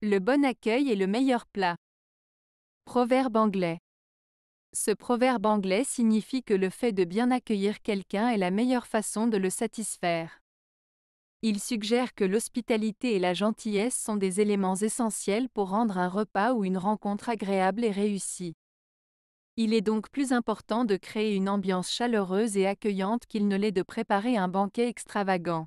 Le bon accueil est le meilleur plat. Proverbe anglais. Ce proverbe anglais signifie que le fait de bien accueillir quelqu'un est la meilleure façon de le satisfaire. Il suggère que l'hospitalité et la gentillesse sont des éléments essentiels pour rendre un repas ou une rencontre agréable et réussie. Il est donc plus important de créer une ambiance chaleureuse et accueillante qu'il ne l'est de préparer un banquet extravagant.